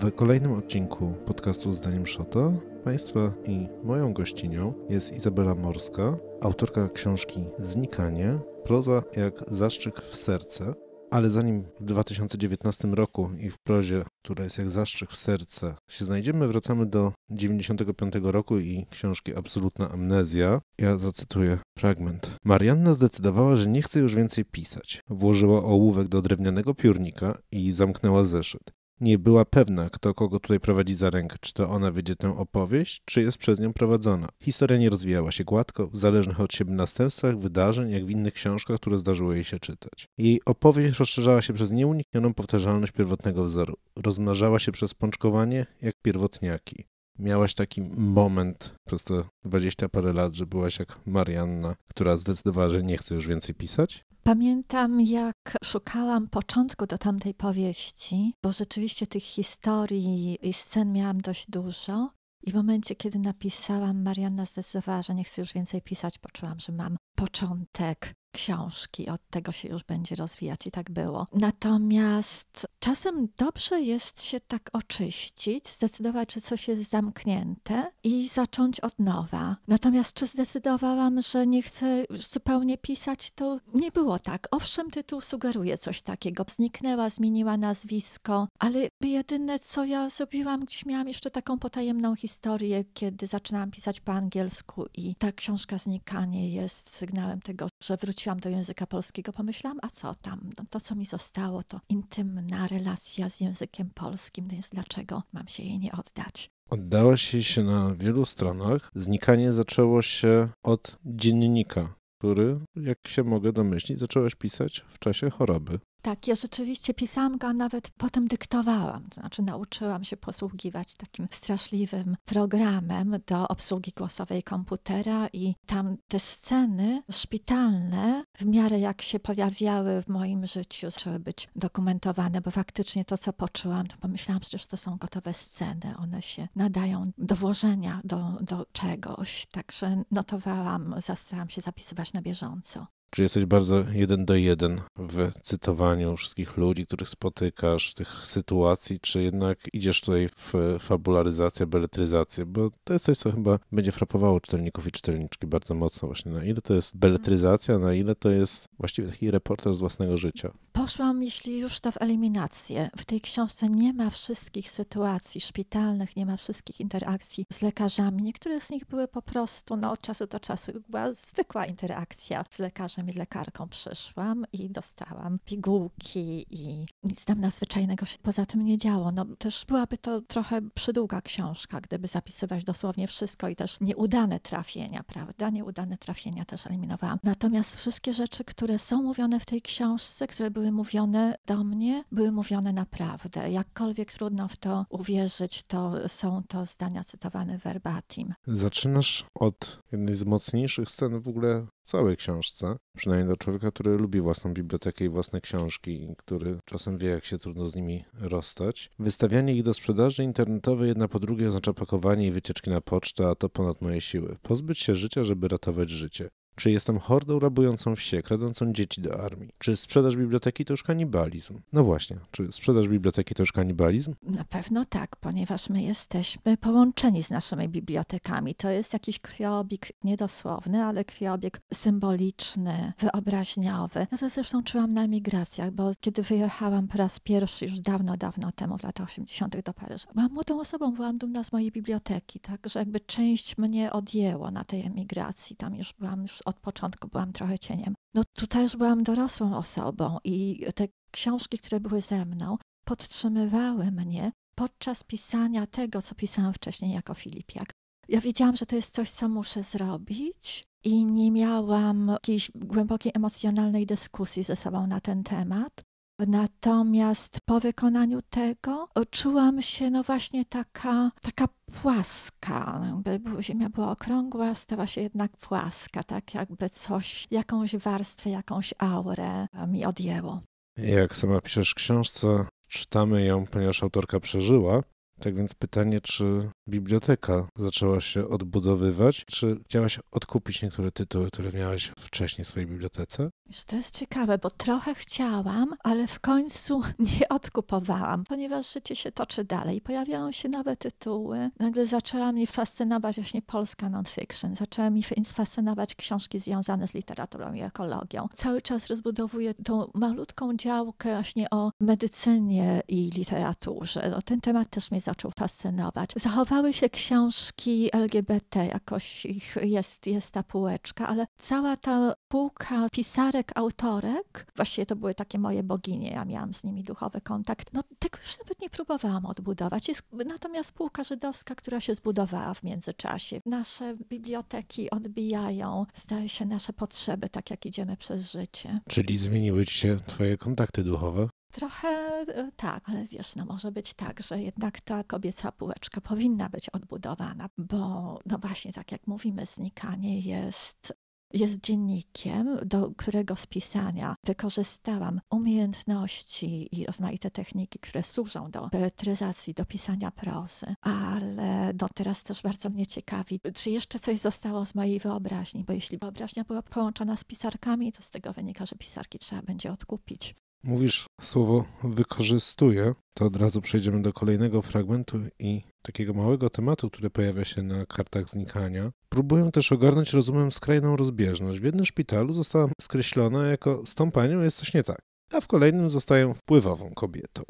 W kolejnym odcinku podcastu Zdaniem Szota Państwa i moją gościnią jest Izabela Morska, autorka książki Znikanie, proza jak zaszczyk w serce, ale zanim w 2019 roku i w prozie, która jest jak zaszczyk w serce, się znajdziemy, wracamy do 95 roku i książki Absolutna Amnezja. Ja zacytuję fragment. Marianna zdecydowała, że nie chce już więcej pisać. Włożyła ołówek do drewnianego piórnika i zamknęła zeszyt nie była pewna, kto kogo tutaj prowadzi za rękę, czy to ona wiedzie tę opowieść, czy jest przez nią prowadzona. Historia nie rozwijała się gładko, w zależnych od siebie następstwach wydarzeń, jak w innych książkach, które zdarzyło jej się czytać. Jej opowieść rozszerzała się przez nieuniknioną powtarzalność pierwotnego wzoru, rozmnażała się przez pączkowanie, jak pierwotniaki miałaś taki moment przez te dwadzieścia parę lat, że byłaś jak Marianna, która zdecydowała, że nie chce już więcej pisać? Pamiętam, jak szukałam początku do tamtej powieści, bo rzeczywiście tych historii i scen miałam dość dużo. I w momencie, kiedy napisałam, Marianna zdecydowała, że nie chce już więcej pisać, poczułam, że mam początek książki. Od tego się już będzie rozwijać i tak było. Natomiast czasem dobrze jest się tak oczyścić, zdecydować, że coś jest zamknięte i zacząć od nowa. Natomiast czy zdecydowałam, że nie chcę zupełnie pisać, to nie było tak. Owszem, tytuł sugeruje coś takiego. Zniknęła, zmieniła nazwisko, ale jedyne, co ja zrobiłam, gdzieś miałam jeszcze taką potajemną historię, kiedy zaczynałam pisać po angielsku i ta książka Znikanie jest sygnałem tego, że wróciłam wróciłam do języka polskiego, pomyślałam, a co tam? No, to, co mi zostało, to intymna relacja z językiem polskim, no więc dlaczego mam się jej nie oddać? Oddałaś jej się na wielu stronach. Znikanie zaczęło się od dziennika, który, jak się mogę domyślić, zacząłeś pisać w czasie choroby. Tak, ja rzeczywiście pisałam go, a nawet potem dyktowałam. To znaczy, nauczyłam się posługiwać takim straszliwym programem do obsługi głosowej komputera, i tam te sceny szpitalne, w miarę jak się pojawiały w moim życiu, zaczęły być dokumentowane, bo faktycznie to, co poczułam, to pomyślałam, przecież to są gotowe sceny, one się nadają do włożenia do, do czegoś. Także notowałam, zastarałam się zapisywać na bieżąco. Czy jesteś bardzo jeden do jeden w cytowaniu wszystkich ludzi, których spotykasz, tych sytuacji, czy jednak idziesz tutaj w fabularyzację, beletryzację? Bo to jest coś, co chyba będzie frapowało czytelników i czytelniczki bardzo mocno właśnie. Na ile to jest mhm. beletryzacja, na ile to jest właściwie taki reportaż z własnego życia? Poszłam, jeśli już, to w eliminację. W tej książce nie ma wszystkich sytuacji szpitalnych, nie ma wszystkich interakcji z lekarzami. Niektóre z nich były po prostu, no od czasu do czasu była zwykła interakcja z lekarzem mi lekarką przyszłam i dostałam pigułki i nic tam nadzwyczajnego się poza tym nie działo. No też byłaby to trochę przydługa książka, gdyby zapisywać dosłownie wszystko i też nieudane trafienia, prawda? Nieudane trafienia też eliminowałam. Natomiast wszystkie rzeczy, które są mówione w tej książce, które były mówione do mnie, były mówione naprawdę. Jakkolwiek trudno w to uwierzyć, to są to zdania cytowane verbatim. Zaczynasz od jednej z mocniejszych scen w ogóle całej książce, przynajmniej dla człowieka, który lubi własną bibliotekę i własne książki i który czasem wie, jak się trudno z nimi rozstać. Wystawianie ich do sprzedaży internetowej jedna po drugiej oznacza pakowanie i wycieczki na pocztę, a to ponad moje siły. Pozbyć się życia, żeby ratować życie. Czy jestem hordą rabującą wsie, kradącą dzieci do armii? Czy sprzedaż biblioteki to już kanibalizm? No właśnie, czy sprzedaż biblioteki to już kanibalizm? Na pewno tak, ponieważ my jesteśmy połączeni z naszymi bibliotekami. To jest jakiś krwioobieg niedosłowny, ale krwioobieg symboliczny, wyobraźniowy. Ja no to zresztą czułam na emigracjach, bo kiedy wyjechałam po raz pierwszy już dawno, dawno temu, w latach 80. do Paryża, byłam młodą osobą, byłam dumna z mojej biblioteki, tak że jakby część mnie odjęło na tej emigracji. Tam już byłam już od początku byłam trochę cieniem. No tu też byłam dorosłą osobą i te książki, które były ze mną, podtrzymywały mnie podczas pisania tego, co pisałam wcześniej jako Filipiak. Ja wiedziałam, że to jest coś, co muszę zrobić, i nie miałam jakiejś głębokiej emocjonalnej dyskusji ze sobą na ten temat. Natomiast po wykonaniu tego czułam się no właśnie taka, taka płaska. Jakby ziemia była okrągła, stała się jednak płaska, tak jakby coś, jakąś warstwę, jakąś aurę mi odjęło. Jak sama piszesz w książce, czytamy ją, ponieważ autorka przeżyła, tak więc pytanie, czy biblioteka zaczęła się odbudowywać, czy chciałaś odkupić niektóre tytuły, które miałaś wcześniej w swojej bibliotece? To jest ciekawe, bo trochę chciałam, ale w końcu nie odkupowałam, ponieważ życie się toczy dalej. Pojawiają się nowe tytuły. Nagle zaczęła mnie fascynować właśnie polska non-fiction. Zaczęła mi fascynować książki związane z literaturą i ekologią. Cały czas rozbudowuję tą malutką działkę właśnie o medycynie i literaturze. No, ten temat też mnie zaczął fascynować. Zachowały się książki LGBT, jakoś ich jest, jest ta półeczka, ale cała ta półka pisarek, autorek, właściwie to były takie moje boginie, ja miałam z nimi duchowy kontakt. No tego już nawet nie próbowałam odbudować. Jest natomiast półka żydowska, która się zbudowała w międzyczasie. Nasze biblioteki odbijają, zdaje się, nasze potrzeby, tak jak idziemy przez życie. Czyli zmieniły ci się twoje kontakty duchowe? Trochę e, tak, ale wiesz, no może być tak, że jednak ta kobieca półeczka powinna być odbudowana, bo no właśnie tak jak mówimy, znikanie jest jest dziennikiem, do którego spisania wykorzystałam umiejętności i rozmaite techniki, które służą do beletryzacji, do pisania prosy. Ale no teraz też bardzo mnie ciekawi, czy jeszcze coś zostało z mojej wyobraźni, bo jeśli wyobraźnia była połączona z pisarkami, to z tego wynika, że pisarki trzeba będzie odkupić. Mówisz słowo wykorzystuję, to od razu przejdziemy do kolejnego fragmentu i takiego małego tematu, który pojawia się na kartach znikania. Próbuję też ogarnąć rozumem skrajną rozbieżność. W jednym szpitalu została skreślona jako z tą panią jest coś nie tak, a w kolejnym zostaję wpływową kobietą.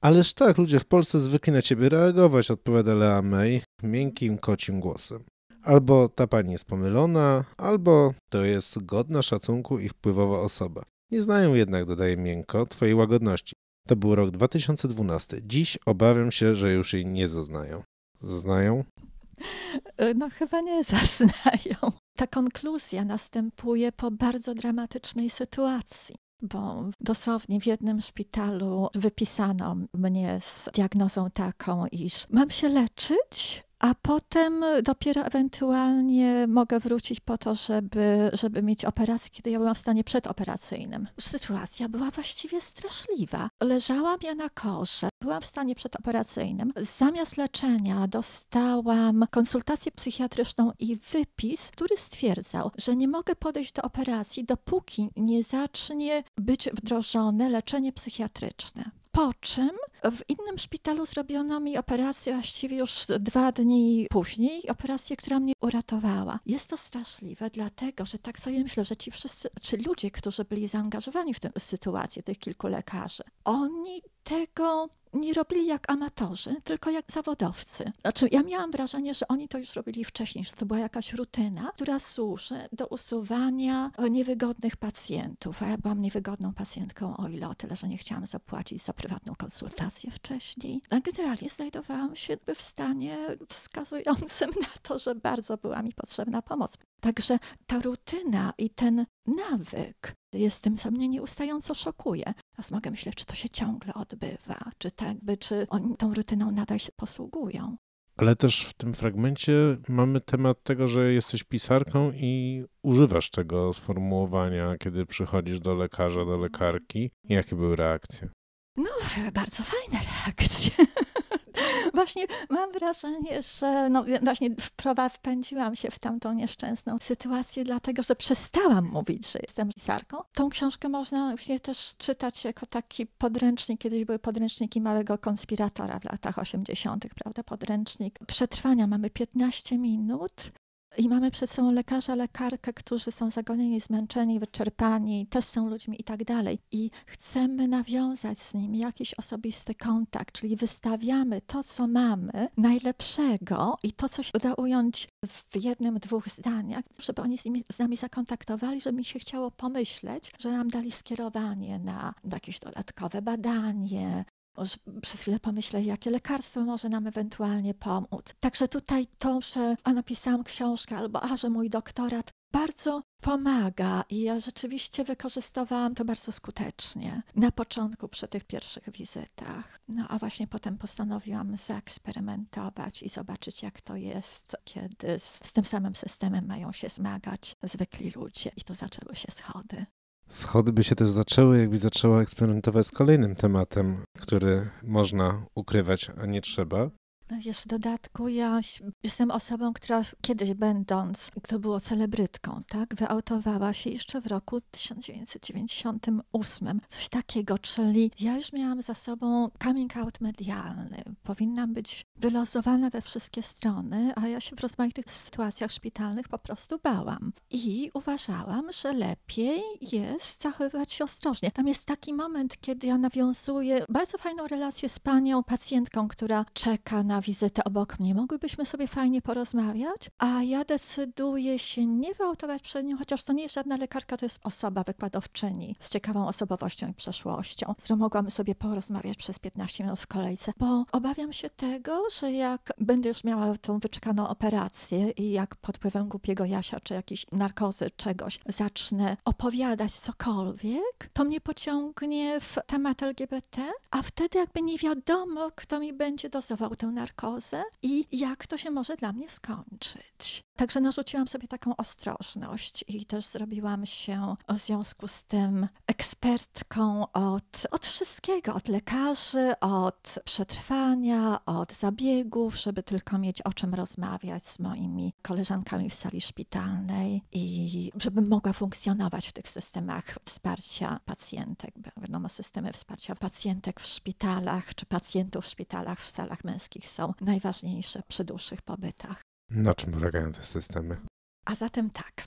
Ależ tak, ludzie w Polsce zwykli na ciebie reagować, odpowiada Lea May miękkim, kocim głosem. Albo ta pani jest pomylona, albo to jest godna szacunku i wpływowa osoba. Nie znają jednak, dodaje miękko, twojej łagodności. To był rok 2012. Dziś obawiam się, że już jej nie zaznają. Zaznają? E, no chyba nie zaznają. Ta konkluzja następuje po bardzo dramatycznej sytuacji bo dosłownie w jednym szpitalu wypisano mnie z diagnozą taką, iż mam się leczyć, a potem dopiero ewentualnie mogę wrócić po to, żeby, żeby mieć operację, kiedy ja byłam w stanie przedoperacyjnym. Sytuacja była właściwie straszliwa. Leżałam ja na korze, byłam w stanie przedoperacyjnym. Zamiast leczenia dostałam konsultację psychiatryczną i wypis, który stwierdzał, że nie mogę podejść do operacji, dopóki nie zacznie być wdrożone leczenie psychiatryczne. Po czym w innym szpitalu zrobiono mi operację właściwie już dwa dni później, operację, która mnie uratowała. Jest to straszliwe, dlatego że tak sobie myślę, że ci wszyscy, czy ludzie, którzy byli zaangażowani w tę sytuację, tych kilku lekarzy, oni tego nie robili jak amatorzy, tylko jak zawodowcy. Znaczy, ja miałam wrażenie, że oni to już robili wcześniej, że to była jakaś rutyna, która służy do usuwania e, niewygodnych pacjentów. A ja byłam niewygodną pacjentką, o ile o tyle, że nie chciałam zapłacić za prywatną konsultację wcześniej. A generalnie znajdowałam się w stanie wskazującym na to, że bardzo była mi potrzebna pomoc. Także ta rutyna i ten nawyk jest tym, co mnie nieustająco szokuje. Teraz mogę myśleć, czy to się ciągle odbywa, czy tak by, czy oni tą rutyną nadal się posługują. Ale też w tym fragmencie mamy temat tego, że jesteś pisarką i używasz tego sformułowania, kiedy przychodzisz do lekarza, do lekarki. Jakie były reakcje? No, bardzo fajne reakcje właśnie mam wrażenie, że no, właśnie wpędziłam się w tamtą nieszczęsną sytuację, dlatego że przestałam mówić, że jestem pisarką. Tą książkę można właśnie też czytać jako taki podręcznik. Kiedyś były podręczniki małego konspiratora w latach 80., prawda? Podręcznik przetrwania. Mamy 15 minut i mamy przed sobą lekarza, lekarkę, którzy są zagonieni, zmęczeni, wyczerpani, też są ludźmi i tak dalej. I chcemy nawiązać z nimi jakiś osobisty kontakt, czyli wystawiamy to, co mamy, najlepszego i to, co się uda ująć w jednym, dwóch zdaniach, żeby oni z, nimi, z nami zakontaktowali, żeby mi się chciało pomyśleć, że nam dali skierowanie na jakieś dodatkowe badanie, może przez chwilę pomyślę, jakie lekarstwo może nam ewentualnie pomóc. Także tutaj to, że a napisałam książkę albo a, że mój doktorat bardzo pomaga i ja rzeczywiście wykorzystywałam to bardzo skutecznie na początku przy tych pierwszych wizytach. No a właśnie potem postanowiłam zaeksperymentować i zobaczyć jak to jest, kiedy z, z tym samym systemem mają się zmagać zwykli ludzie i to zaczęły się schody. Schody by się też zaczęły, jakby zaczęła eksperymentować z kolejnym tematem, który można ukrywać, a nie trzeba, no wiesz, w dodatku ja jestem osobą, która kiedyś będąc, to było celebrytką, tak, wyautowała się jeszcze w roku 1998. Coś takiego, czyli ja już miałam za sobą coming out medialny. Powinnam być wylozowana we wszystkie strony, a ja się w rozmaitych sytuacjach szpitalnych po prostu bałam. I uważałam, że lepiej jest zachowywać się ostrożnie. Tam jest taki moment, kiedy ja nawiązuję bardzo fajną relację z panią pacjentką, która czeka na wizytę obok mnie, mogłybyśmy sobie fajnie porozmawiać, a ja decyduję się nie wyautować przed nią, chociaż to nie jest żadna lekarka, to jest osoba wykładowczyni z ciekawą osobowością i przeszłością, z którą mogłam sobie porozmawiać przez 15 minut w kolejce, bo obawiam się tego, że jak będę już miała tą wyczekaną operację i jak pod wpływem głupiego jasia czy jakiejś narkozy, czegoś zacznę opowiadać cokolwiek, to mnie pociągnie w temat LGBT, a wtedy jakby nie wiadomo, kto mi będzie dozował tę narkozę narkozę i jak to się może dla mnie skończyć. Także narzuciłam sobie taką ostrożność i też zrobiłam się w związku z tym ekspertką od, od wszystkiego, od lekarzy, od przetrwania, od zabiegów, żeby tylko mieć o czym rozmawiać z moimi koleżankami w sali szpitalnej i żebym mogła funkcjonować w tych systemach wsparcia pacjentek. Wiadomo, systemy wsparcia pacjentek w szpitalach, czy pacjentów w szpitalach, w salach męskich są najważniejsze przy dłuższych pobytach. Na czym polegają te systemy? A zatem tak,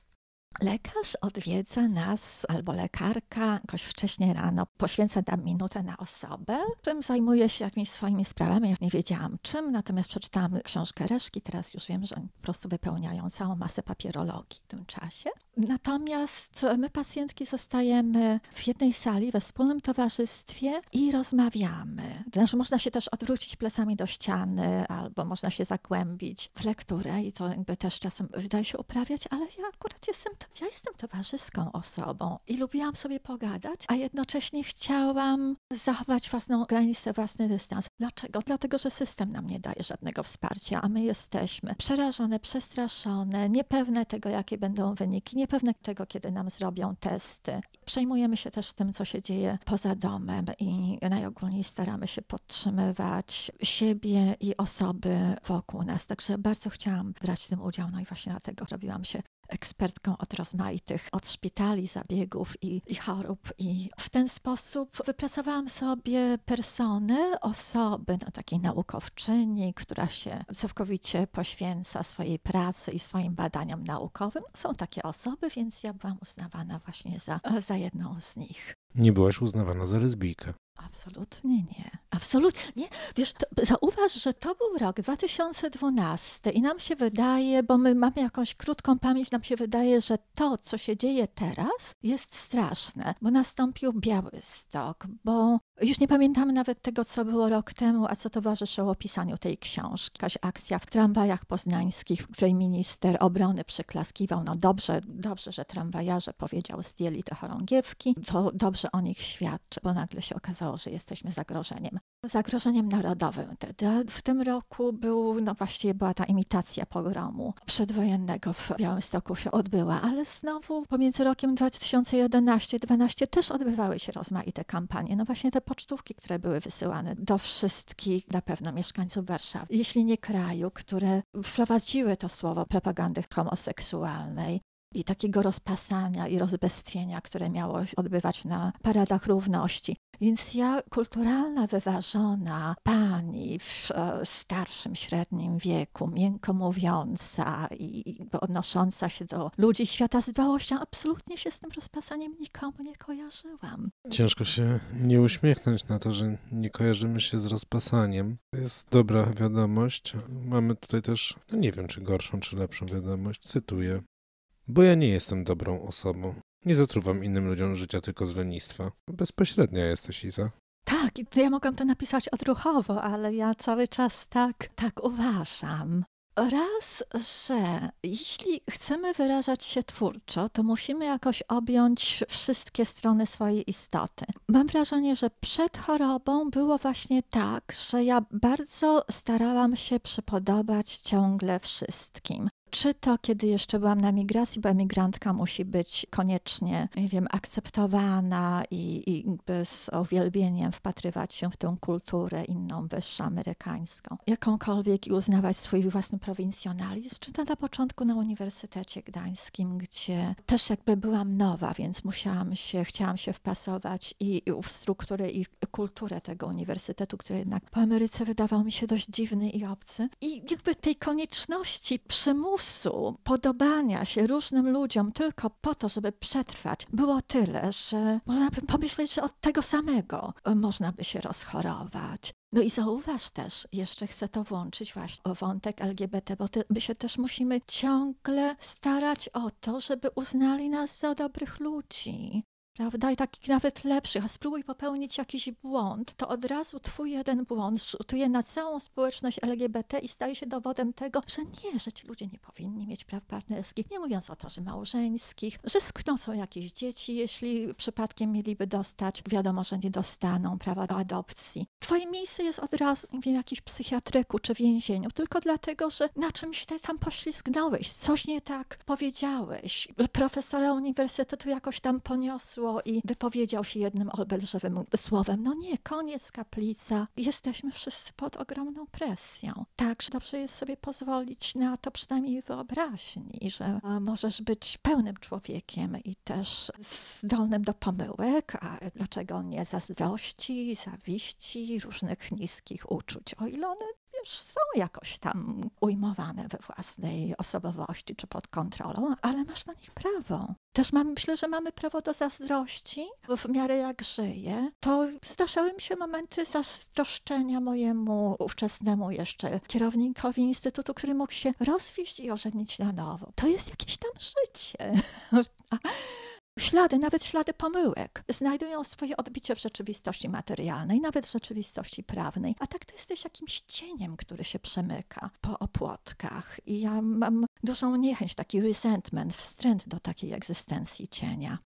Lekarz odwiedza nas albo lekarka jakoś wcześniej rano, poświęca tam minutę na osobę, czym zajmuje się jakimiś swoimi sprawami. Ja nie wiedziałam czym, natomiast przeczytałam książkę Reszki, teraz już wiem, że oni po prostu wypełniają całą masę papierologii w tym czasie. Natomiast my, pacjentki, zostajemy w jednej sali we wspólnym towarzystwie i rozmawiamy. Znaczy, można się też odwrócić plecami do ściany, albo można się zagłębić w lekturę i to jakby też czasem wydaje się uprawiać, ale ja akurat jestem ja jestem towarzyską osobą i lubiłam sobie pogadać, a jednocześnie chciałam zachować własną granicę, własny dystans. Dlaczego? Dlatego, że system nam nie daje żadnego wsparcia, a my jesteśmy przerażone, przestraszone, niepewne tego, jakie będą wyniki, niepewne tego, kiedy nam zrobią testy. Przejmujemy się też tym, co się dzieje poza domem i najogólniej staramy się podtrzymywać siebie i osoby wokół nas. Także bardzo chciałam brać w tym udział, no i właśnie dlatego robiłam się ekspertką od rozmaitych, od szpitali, zabiegów i, i chorób. I w ten sposób wypracowałam sobie persony, osoby, no takiej naukowczyni, która się całkowicie poświęca swojej pracy i swoim badaniom naukowym. Są takie osoby, więc ja byłam uznawana właśnie za, za jedną z nich. Nie byłaś uznawana za lesbijkę. Absolutnie nie. Absolutnie. Nie. Wiesz, to, zauważ, że to był rok 2012 i nam się wydaje, bo my mamy jakąś krótką pamięć, nam się wydaje, że to, co się dzieje teraz, jest straszne, bo nastąpił biały stok, bo już nie pamiętamy nawet tego, co było rok temu, a co towarzyszyło pisaniu tej książki. Jakaś akcja w tramwajach poznańskich, w której minister obrony przyklaskiwał. No dobrze, dobrze, że tramwajarze powiedział zdjęli te chorągiewki, to dobrze o nich świadczy, bo nagle się okazało, to, że jesteśmy zagrożeniem. Zagrożeniem narodowym wtedy. w tym roku był, no właściwie była ta imitacja pogromu przedwojennego w Białymstoku się odbyła, ale znowu pomiędzy rokiem 2011-2012 też odbywały się rozmaite kampanie. No właśnie te pocztówki, które były wysyłane do wszystkich na pewno mieszkańców Warszawy, jeśli nie kraju, które wprowadziły to słowo propagandy homoseksualnej, i takiego rozpasania i rozbestwienia, które miało się odbywać na paradach równości. Więc ja, kulturalna, wyważona pani w e, starszym, średnim wieku, miękko mówiąca i odnosząca się do ludzi świata, z dbałością, absolutnie się z tym rozpasaniem nikomu nie kojarzyłam. Ciężko się nie uśmiechnąć na to, że nie kojarzymy się z rozpasaniem. To jest dobra wiadomość. Mamy tutaj też, no nie wiem, czy gorszą, czy lepszą wiadomość. Cytuję. Bo ja nie jestem dobrą osobą. Nie zatruwam innym ludziom życia tylko z lenistwa. Bezpośrednia jesteś, Iza. Tak, to ja mogłam to napisać odruchowo, ale ja cały czas tak, tak uważam. Raz, że jeśli chcemy wyrażać się twórczo, to musimy jakoś objąć wszystkie strony swojej istoty. Mam wrażenie, że przed chorobą było właśnie tak, że ja bardzo starałam się przypodobać ciągle wszystkim czy to, kiedy jeszcze byłam na migracji, bo emigrantka musi być koniecznie, nie wiem, akceptowana i, i z uwielbieniem wpatrywać się w tę kulturę inną, wyższą, amerykańską. Jakąkolwiek i uznawać swój własny prowincjonalizm, czy to na początku na Uniwersytecie Gdańskim, gdzie też jakby byłam nowa, więc musiałam się, chciałam się wpasować i, i w strukturę i kulturę tego uniwersytetu, który jednak po Ameryce wydawał mi się dość dziwny i obcy. I jakby tej konieczności przymusu podobania się różnym ludziom tylko po to, żeby przetrwać, było tyle, że można by pomyśleć, że od tego samego e, można by się rozchorować. No i zauważ też, jeszcze chcę to włączyć właśnie o wątek LGBT, bo my się też musimy ciągle starać o to, żeby uznali nas za dobrych ludzi prawda, i takich nawet lepszych, a spróbuj popełnić jakiś błąd, to od razu twój jeden błąd rzutuje na całą społeczność LGBT i staje się dowodem tego, że nie, że ci ludzie nie powinni mieć praw partnerskich, nie mówiąc o to, że małżeńskich, że sknącą jakieś dzieci, jeśli przypadkiem mieliby dostać, wiadomo, że nie dostaną prawa do adopcji. Twoje miejsce jest od razu nie wiem, jakiś psychiatryku czy więzieniu, tylko dlatego, że na czymś ty tam poślizgnąłeś, coś nie tak powiedziałeś, profesora uniwersytetu jakoś tam poniosło i wypowiedział się jednym obelżywym słowem. No nie, koniec kaplica. Jesteśmy wszyscy pod ogromną presją. Także dobrze jest sobie pozwolić na to przynajmniej wyobraźni, że e, możesz być pełnym człowiekiem i też zdolnym do pomyłek, a dlaczego nie zazdrości, zawiści, różnych niskich uczuć, o ile one wiesz, są jakoś tam ujmowane we własnej osobowości czy pod kontrolą, ale masz na nich prawo. Też mam, myślę, że mamy prawo do zazdrości, w miarę jak żyję. To zdarzały mi się momenty zazdroszczenia mojemu ówczesnemu jeszcze kierownikowi instytutu, który mógł się rozwieść i ożenić na nowo. To jest jakieś tam życie. Ślady, nawet ślady pomyłek, znajdują swoje odbicie w rzeczywistości materialnej, nawet w rzeczywistości prawnej. A tak to jesteś jakimś cieniem, który się przemyka po opłotkach. I ja mam dużą niechęć, taki resentment, wstręt do takiej egzystencji cienia.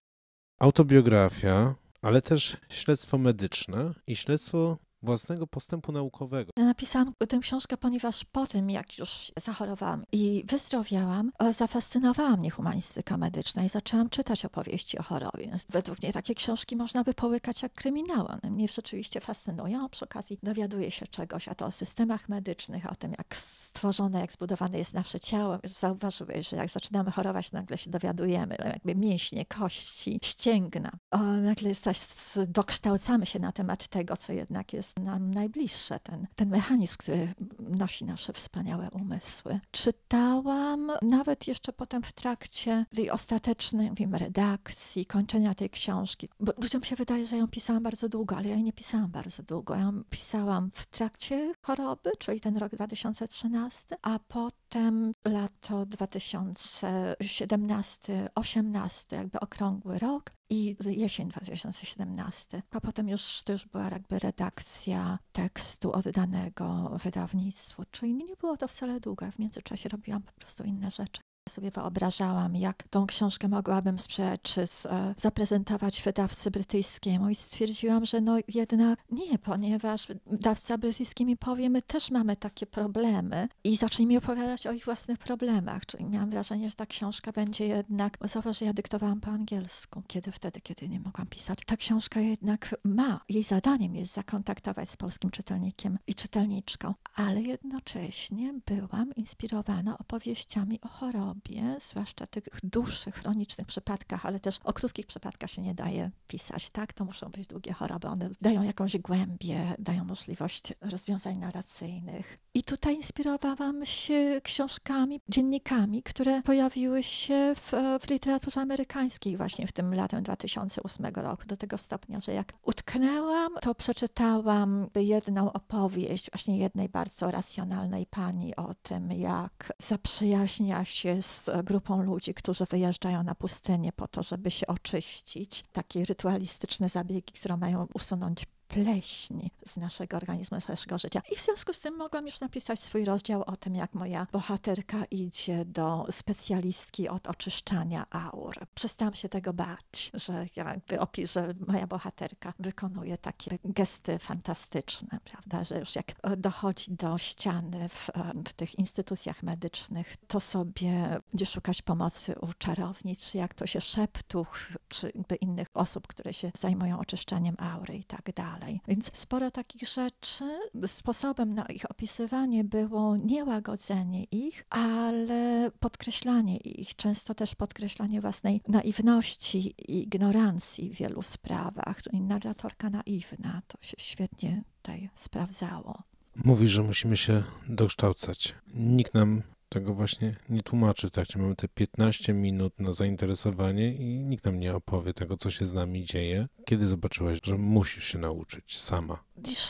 Autobiografia, ale też śledztwo medyczne i śledztwo własnego postępu naukowego. Ja napisałam tę książkę, ponieważ po tym, jak już zachorowałam i wyzdrowiałam, e, zafascynowała mnie humanistyka medyczna i zaczęłam czytać opowieści o chorobie. Według mnie takie książki można by połykać jak kryminały. One mnie rzeczywiście fascynują. przy okazji dowiaduję się czegoś, a to o systemach medycznych, o tym, jak stworzone, jak zbudowane jest nasze ciało. Zauważyłeś, że jak zaczynamy chorować, nagle się dowiadujemy, jakby mięśnie, kości, ścięgna. O, nagle coś dokształcamy się na temat tego, co jednak jest jest nam najbliższe, ten, ten mechanizm, który nosi nasze wspaniałe umysły. Czytałam nawet jeszcze potem w trakcie tej ostatecznej wiem, redakcji, kończenia tej książki, bo ludziom się wydaje, że ją pisałam bardzo długo, ale ja jej nie pisałam bardzo długo. Ja ją pisałam w trakcie choroby, czyli ten rok 2013, a potem lato 2017-18, jakby okrągły rok, i jesień 2017. A potem już, to już była jakby redakcja tekstu oddanego wydawnictwu, czyli nie było to wcale długie. W międzyczasie robiłam po prostu inne rzeczy sobie wyobrażałam, jak tą książkę mogłabym sprzedać czy e, zaprezentować wydawcy brytyjskiemu i stwierdziłam, że no jednak nie, ponieważ wydawca brytyjski mi powie, my też mamy takie problemy i zacznie mi opowiadać o ich własnych problemach, czyli miałam wrażenie, że ta książka będzie jednak, zauważ, że ja dyktowałam po angielsku, kiedy wtedy, kiedy nie mogłam pisać. Ta książka jednak ma, jej zadaniem jest zakontaktować z polskim czytelnikiem i czytelniczką, ale jednocześnie byłam inspirowana opowieściami o chorobie sobie, zwłaszcza tych dłuższych, chronicznych przypadkach, ale też o krótkich przypadkach się nie daje pisać. Tak, to muszą być długie choroby. One dają jakąś głębię, dają możliwość rozwiązań narracyjnych. I tutaj inspirowałam się książkami, dziennikami, które pojawiły się w, w literaturze amerykańskiej właśnie w tym latem 2008 roku, do tego stopnia, że jak utknęłam, to przeczytałam jedną opowieść właśnie jednej bardzo racjonalnej pani o tym, jak zaprzyjaźnia się z grupą ludzi, którzy wyjeżdżają na pustynię po to, żeby się oczyścić. Takie rytualistyczne zabiegi, które mają usunąć pleśni z naszego organizmu, z naszego życia. I w związku z tym mogłam już napisać swój rozdział o tym, jak moja bohaterka idzie do specjalistki od oczyszczania aur. Przestałam się tego bać, że jakby opiszę, moja bohaterka wykonuje takie gesty fantastyczne, prawda, że już jak dochodzi do ściany w, w tych instytucjach medycznych, to sobie będzie szukać pomocy u czarownic, czy jak to się szeptuch, czy innych osób, które się zajmują oczyszczaniem aury i tak dalej dalej. Więc sporo takich rzeczy, sposobem na ich opisywanie było nie łagodzenie ich, ale podkreślanie ich, często też podkreślanie własnej naiwności i ignorancji w wielu sprawach. Czyli no narratorka naiwna, to się świetnie tutaj sprawdzało. Mówi, że musimy się dokształcać. Nikt nam tego właśnie nie tłumaczy w trakcie. Mamy te 15 minut na zainteresowanie i nikt nam nie opowie tego, co się z nami dzieje. Kiedy zobaczyłaś, że musisz się nauczyć sama?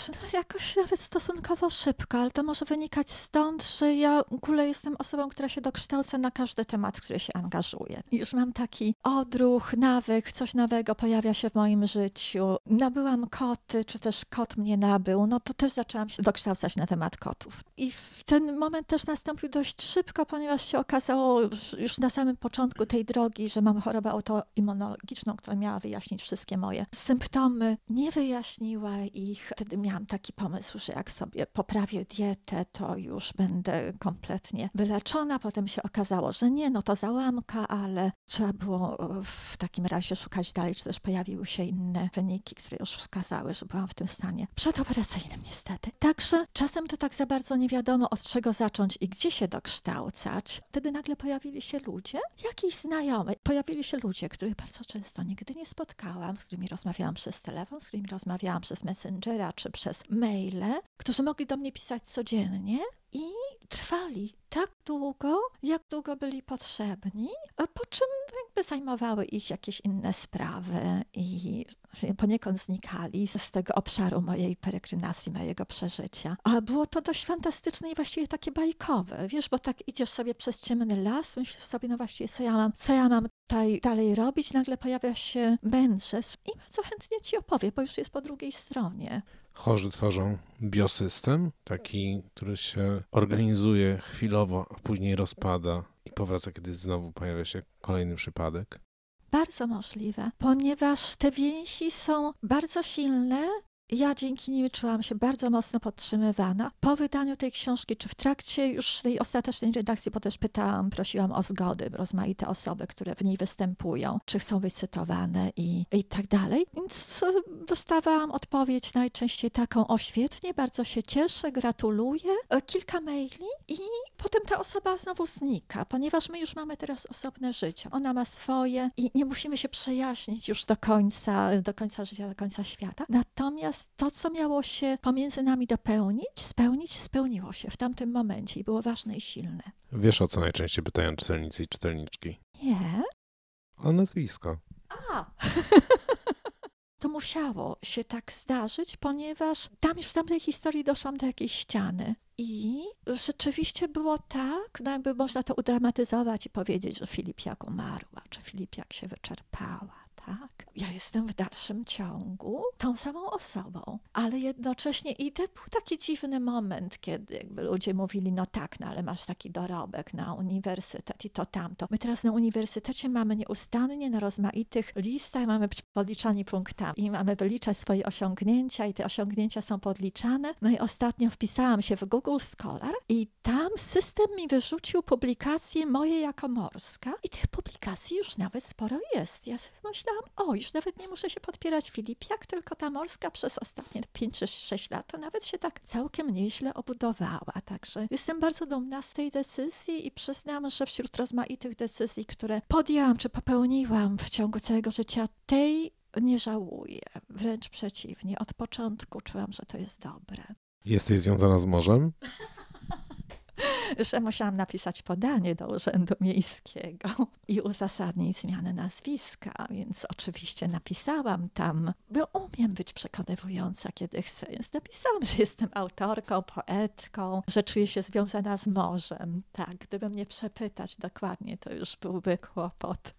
No, jakoś nawet stosunkowo szybko, ale to może wynikać stąd, że ja w ogóle jestem osobą, która się dokształca na każdy temat, w który się angażuje. Już mam taki odruch, nawyk, coś nowego pojawia się w moim życiu. Nabyłam koty, czy też kot mnie nabył, no to też zaczęłam się dokształcać na temat kotów. I w ten moment też nastąpił dość szybko, ponieważ się okazało już na samym początku tej drogi, że mam chorobę autoimmunologiczną, która miała wyjaśnić wszystkie moje symptomy. Nie wyjaśniła ich. Wtedy miałam taki pomysł, że jak sobie poprawię dietę, to już będę kompletnie wyleczona. Potem się okazało, że nie, no to załamka, ale trzeba było w takim razie szukać dalej, czy też pojawiły się inne wyniki, które już wskazały, że byłam w tym stanie przedoperacyjnym niestety. Także czasem to tak za bardzo nie wiadomo, od czego zacząć i gdzie się dokrzyczeć dokształcać. Wtedy nagle pojawili się ludzie, jakiś znajomy, pojawili się ludzie, których bardzo często nigdy nie spotkałam, z którymi rozmawiałam przez telefon, z którymi rozmawiałam przez Messengera czy przez maile, którzy mogli do mnie pisać codziennie i trwali tak długo, jak długo byli potrzebni, po czym jakby zajmowały ich jakieś inne sprawy i poniekąd znikali z tego obszaru mojej peregrinacji, mojego przeżycia. A było to dość fantastyczne i właściwie takie bajkowe, wiesz, bo tak idziesz sobie przez ciemny las, myślisz sobie, no właściwie co ja mam, co ja mam tutaj dalej robić, nagle pojawia się mędrzec i bardzo chętnie ci opowie, bo już jest po drugiej stronie. Chorzy tworzą biosystem, taki, który się organizuje chwilowo, a później rozpada i powraca, kiedy znowu pojawia się kolejny przypadek. Bardzo możliwe, ponieważ te więzi są bardzo silne ja dzięki nim czułam się bardzo mocno podtrzymywana. Po wydaniu tej książki, czy w trakcie już tej ostatecznej redakcji, bo też pytałam, prosiłam o zgody rozmaite osoby, które w niej występują, czy chcą być cytowane i, i tak dalej. Więc dostawałam odpowiedź najczęściej taką, o świetnie, bardzo się cieszę, gratuluję, e, kilka maili i potem ta osoba znowu znika, ponieważ my już mamy teraz osobne życie. Ona ma swoje i nie musimy się przejaśnić już do końca, do końca życia, do końca świata. Natomiast Natomiast to, co miało się pomiędzy nami dopełnić, spełnić, spełniło się w tamtym momencie i było ważne i silne. Wiesz, o co najczęściej pytają czytelnicy i czytelniczki? Nie. O nazwisko. A! to musiało się tak zdarzyć, ponieważ tam już w tamtej historii doszłam do jakiejś ściany. I rzeczywiście było tak, no jakby można to udramatyzować i powiedzieć, że Filipiak umarła, czy Filipiak się wyczerpała, tak? Ja jestem w dalszym ciągu tą samą osobą, ale jednocześnie i to był taki dziwny moment, kiedy jakby ludzie mówili, no tak, no ale masz taki dorobek na uniwersytet i to tamto. My teraz na uniwersytecie mamy nieustannie na rozmaitych listach, mamy być podliczani punktami i mamy wyliczać swoje osiągnięcia i te osiągnięcia są podliczane. No i ostatnio wpisałam się w Google Scholar i tam system mi wyrzucił publikacje moje jako morska i tych publikacji już nawet sporo jest. Ja sobie myślałam, o, już nawet nie muszę się podpierać Filipiak, tylko ta Morska przez ostatnie 5 czy 6 lat to nawet się tak całkiem nieźle obudowała. Także jestem bardzo dumna z tej decyzji i przyznam, że wśród rozmaitych decyzji, które podjęłam czy popełniłam w ciągu całego życia, tej nie żałuję. Wręcz przeciwnie, od początku czułam, że to jest dobre. Jesteś związana z morzem? że musiałam napisać podanie do Urzędu Miejskiego i uzasadnić zmianę nazwiska, więc oczywiście napisałam tam, bo umiem być przekonywująca, kiedy chcę, więc napisałam, że jestem autorką, poetką, że czuję się związana z morzem. Tak, gdyby mnie przepytać dokładnie, to już byłby kłopot.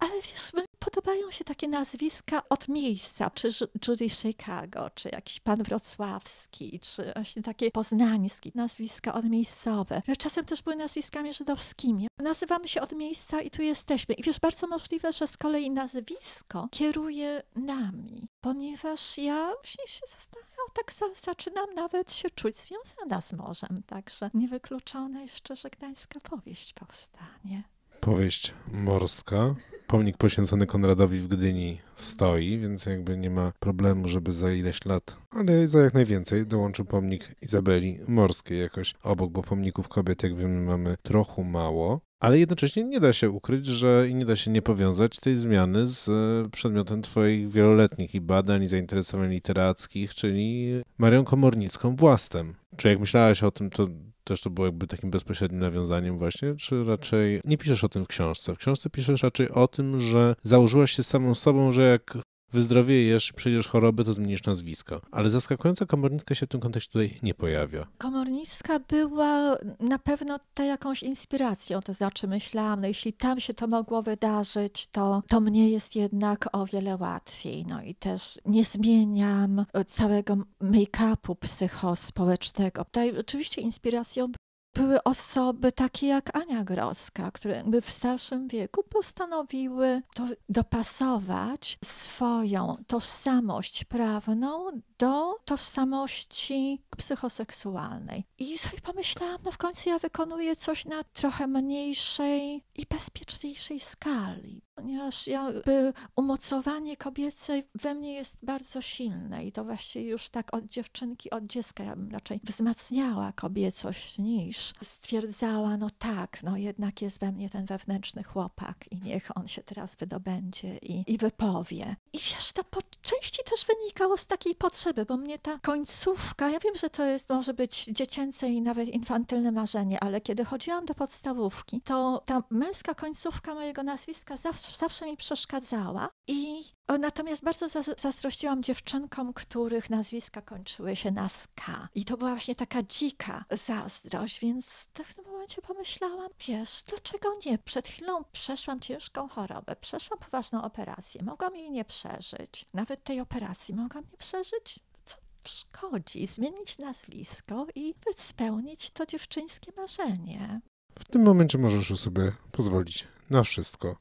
Ale wiesz, my, podobają się takie nazwiska od miejsca, czy Judy Chicago, czy jakiś pan wrocławski, czy właśnie takie poznańskie nazwiska odmiejscowe. Czasem też były nazwiskami żydowskimi. Nazywamy się od miejsca i tu jesteśmy. I wiesz, bardzo możliwe, że z kolei nazwisko kieruje nami, ponieważ ja właśnie się zastanawiam, tak za, zaczynam nawet się czuć związana z morzem, także niewykluczona jeszcze, że Gdańska powieść powstanie. Powieść morska pomnik poświęcony Konradowi w Gdyni stoi, więc jakby nie ma problemu, żeby za ileś lat, ale za jak najwięcej dołączył pomnik Izabeli Morskiej jakoś obok, bo pomników kobiet, jak wiemy, mamy trochę mało. Ale jednocześnie nie da się ukryć, że i nie da się nie powiązać tej zmiany z e, przedmiotem Twoich wieloletnich i badań i zainteresowań literackich, czyli Marią Komornicką Włastem. Czy jak myślałaś o tym, to też to było jakby takim bezpośrednim nawiązaniem właśnie, czy raczej nie piszesz o tym w książce? W książce piszesz raczej o tym, że założyłaś się samą sobą, że jak wyzdrowiejesz, przejdziesz choroby, to zmienisz nazwisko. Ale zaskakująca Komornicka się w tym kontekście tutaj nie pojawia. Komornicka była na pewno ta jakąś inspiracją, to znaczy myślałam, no jeśli tam się to mogło wydarzyć, to, to mnie jest jednak o wiele łatwiej. No i też nie zmieniam całego make-upu psychospołecznego. Tutaj oczywiście inspiracją były osoby takie jak Ania Groska, które w starszym wieku postanowiły to dopasować swoją tożsamość prawną do tożsamości psychoseksualnej. I sobie pomyślałam, no w końcu ja wykonuję coś na trochę mniejszej i bezpieczniejszej skali, ponieważ jakby umocowanie kobiece we mnie jest bardzo silne i to właśnie już tak od dziewczynki, od dziecka ja bym raczej wzmacniała kobiecość niż stwierdzała, no tak, no jednak jest we mnie ten wewnętrzny chłopak i niech on się teraz wydobędzie i, i wypowie. I wiesz, to po części też wynikało z takiej potrzeby, bo mnie ta końcówka, ja wiem, że to jest, może być dziecięce i nawet infantylne marzenie, ale kiedy chodziłam do podstawówki, to ta męska końcówka mojego nazwiska zawsze zawsze mi przeszkadzała. I natomiast bardzo zazdrościłam dziewczynkom, których nazwiska kończyły się na ska. I to była właśnie taka dzika zazdrość, więc w pewnym momencie pomyślałam, wiesz, dlaczego nie? Przed chwilą przeszłam ciężką chorobę, przeszłam poważną operację, mogłam jej nie przeżyć. Nawet tej operacji mogłam nie przeżyć Co? szkodzi zmienić nazwisko i spełnić to dziewczyńskie marzenie. W tym momencie możesz sobie pozwolić na wszystko.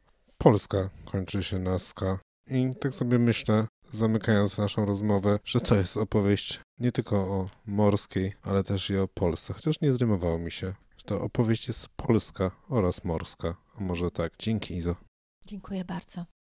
Polska kończy się na ska. I tak sobie myślę, zamykając naszą rozmowę, że to jest opowieść nie tylko o morskiej, ale też i o Polsce. Chociaż nie zrymowało mi się, że to opowieść jest polska oraz morska. A może tak. Dzięki Izo. Dziękuję bardzo.